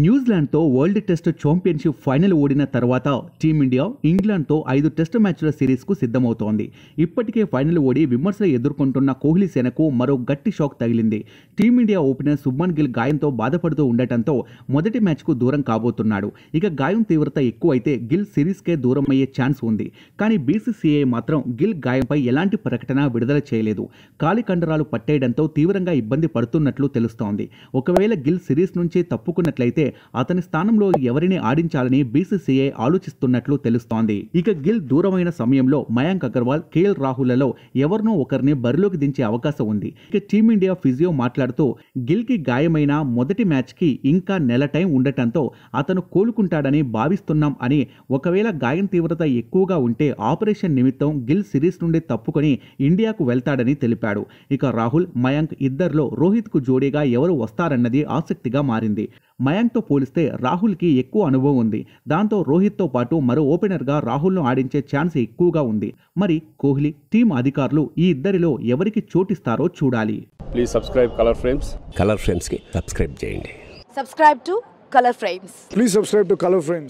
న్యూజిలాండ్తో world test championship final ఓడిన తర్వాత టీమిండియా ఇంగ్లాండ్తో ఐదు టెస్ట్ మ్యాచ్ల సిరీస్కు సిద్ధమవుతోంది ఇప్పటికే ఫైనల్ ఓడి విమర్శలు ఎదుర్కొంటున్న కోహ్లీ సేనకు మరో గట్టి షాక్ తగిలింది టీమిండియా ఓపెనర్ సుబ్మన్ గిల్ గాయంతో బాధపడుతూ ఉండటంతో మొదటి మ్యాచ్కు దూరం కాబోతున్నాడు ఇక గాయం తీవ్రత ఎక్కువైతే గిల్ సిరీస్కే దూరమయ్యే ఛాన్స్ ఉంది కానీ బీసీసీఐ మాత్రం గిల్ గాయంపై ఎలాంటి ప్రకటన విడుదల చేయలేదు కాలి కండరాలు పట్టేయడంతో తీవ్రంగా ఇబ్బంది పడుతున్నట్లు తెలుస్తోంది ఒకవేళ గిల్ సిరీస్ నుంచి తప్పుకున్నట్లయితే అయితే అతని స్థానంలో ఎవరిని ఆడించాలని బీసీసీఐ ఆలోచిస్తున్నట్లు తెలుస్తోంది ఇక గిల్ దూరమైన సమయంలో మయాంక్ అగర్వాల్ కేఎల్ రాహుల్లో ఎవరినో ఒకరిని బరిలోకి దించే అవకాశం ఉంది ఇక టీమిండియా ఫిజియో మాట్లాడుతూ గిల్కి గాయమైన మొదటి మ్యాచ్కి ఇంకా నెల టైం ఉండటంతో అతను కోలుకుంటాడని భావిస్తున్నాం అని ఒకవేళ గాయం తీవ్రత ఎక్కువగా ఉంటే ఆపరేషన్ నిమిత్తం గిల్ సిరీస్ నుండి తప్పుకొని ఇండియాకు వెళ్తాడని తెలిపాడు ఇక రాహుల్ మయాంక్ ఇద్దరిలో రోహిత్కు జోడీగా ఎవరు వస్తారన్నది ఆసక్తిగా మారింది మయాంక్తో పోలిస్తే రాహుల్కి ఎక్కువ అనుభవం ఉంది దాంతో రోహిత్తో పాటు మరో ఓపెనర్గా రాహుల్ను ఆడించే ఛాన్స్ ఎక్కువగా ఉంది మరి కోహ్లీ టీమ్ అధికారులు ఈ ఇద్దరిలో ఎవరికి చోటిస్తారో చూడాలి please subscribe Color Frames Color ఫ్రేమ్స్కి సబ్స్క్రైబ్ చేయండి subscribe to Color Frames please subscribe to Color frames